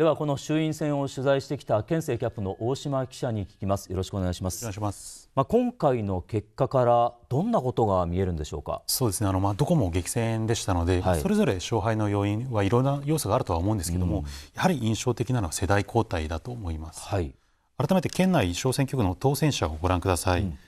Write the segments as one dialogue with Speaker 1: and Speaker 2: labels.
Speaker 1: ではこの衆院選を取材してきた県政キャップの大島記者に聞きますよろしくお願いしますお願いしますまあ今回の結果からどんなことが見えるんでしょうかそうですねあのまあど
Speaker 2: こも激戦でしたので、はい、それぞれ勝敗の要因はいろんな要素があるとは思うんですけども、うん、やはり印象的なのは世代交代だと思います、はい、改めて県内小選挙区の当選者をご覧ください、うん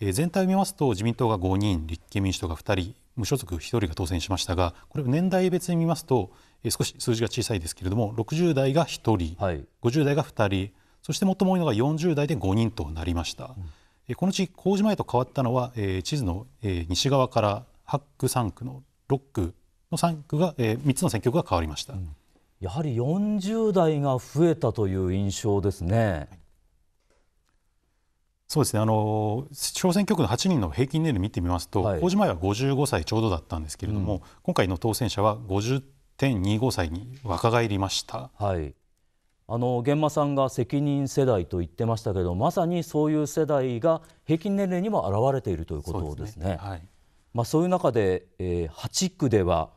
Speaker 2: えー、全体を見ますと自民党が5人立憲民主党が2人無所属1人が当選しましたがこれ年代別に見ますと、えー、少し数字が小さいですけれども60代が1人、はい、50代が2人そして最も多いのが40代で5人となりました。うんこのうち麹前と変わったのは、えー、地図の、えー、西側から8区、3区の6区の3区が、えー、3つの選挙区が変わりました、うん、やはり40代が増えたという印象ですね。はいそうですねあの小選挙区の8人の平均年齢見てみますと、はい、公示前は55歳ちょうどだったんですけれども、うん、今回の当選者は50.25歳に若返りました。
Speaker 1: はいあの現場さんが責任世代と言ってましたけどまさにそういう世代が平均年齢にも表れているということですね。そう、ねはい、まあ、そういう中で、えー、8区では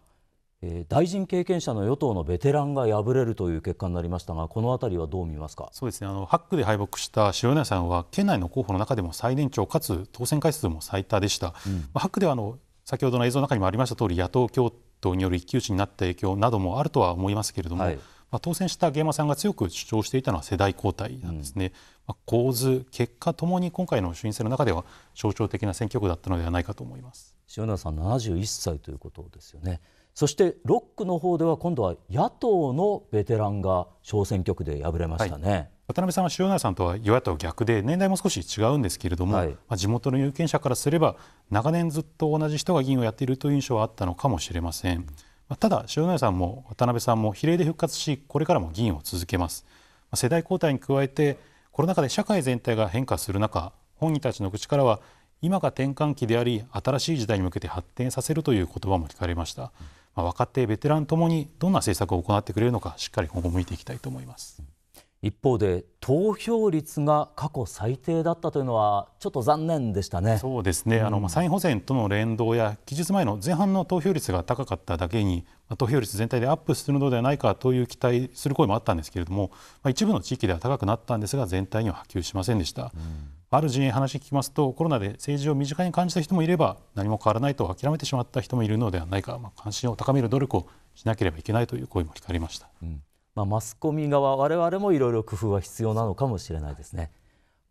Speaker 1: えー、大臣経験者の与党のベテランが敗れるという結
Speaker 2: 果になりましたが、このあたりはどう見ますかそうですねあの、8区で敗北した塩谷さんは、県内の候補の中でも最年長かつ当選回数も最多でした。うん、ま8区ではあの先ほどの映像の中にもありました通り、野党共闘による一騎打ちになった影響などもあるとは思いますけれども、はい、まあ、当選したゲーマさんが強く主張していたのは世代交代なんですね。うん、まあ、構図、結果ともに今回の衆院選の中では象徴的な選挙区だったのではないかと思います塩谷さん、71
Speaker 1: 歳ということですよね。そして6区の方では今度は野党のベテラン
Speaker 2: が小選挙区で敗れましたね。はい渡辺さんは塩谷さんとは与野党逆で年代も少し違うんですけれども、はい、まあ、地元の有権者からすれば長年ずっと同じ人が議員をやっているという印象はあったのかもしれません、まあ、ただ塩谷さんも渡辺さんも比例で復活しこれからも議員を続けます、まあ、世代交代に加えてコロナ禍で社会全体が変化する中本人たちの口からは今が転換期であり新しい時代に向けて発展させるという言葉も聞かれました。うんまあ、若手、ベテランともにどんな政策を行ってくれるのか、しっかり今後いていきたいと思います。一方で投票率が過去最低だったという
Speaker 1: のはちょっと残念でしたね
Speaker 2: そうですね、うん、あの参院補選との連動や期日前の前半の投票率が高かっただけに投票率全体でアップするのではないかという期待する声もあったんですけれども、まあ、一部の地域では高くなったんですが全体には波及しませんでした。うんある陣営話聞きますとコロナで政治を身近に感じた人もいれば何も変わらないと諦めてしまった人もいるのではないか、まあ、関心を高める努力をしなければいけないという声も聞かれました、うん、まあ、マ
Speaker 1: スコミ側我々もいろいろ工夫は必要なのかもしれないですね。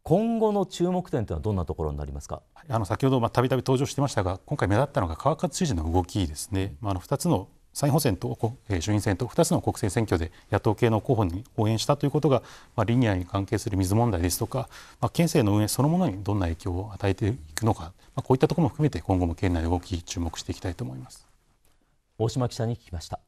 Speaker 1: 今後の注目
Speaker 2: 点というのはどんなところになりますかあの先ほどたびたび登場してましたが今回目立ったのが川勝知事の動きですね、まあ、あの2つの参院補選と衆院選と2つの国政選挙で野党系の候補に応援したということが、まあ、リニアに関係する水問題ですとか、まあ、県政の運営そのものにどんな影響を与えていくのか、まあ、こういったところも含めて今後も県内の動き注目していきたいと思います大島記者に聞きました。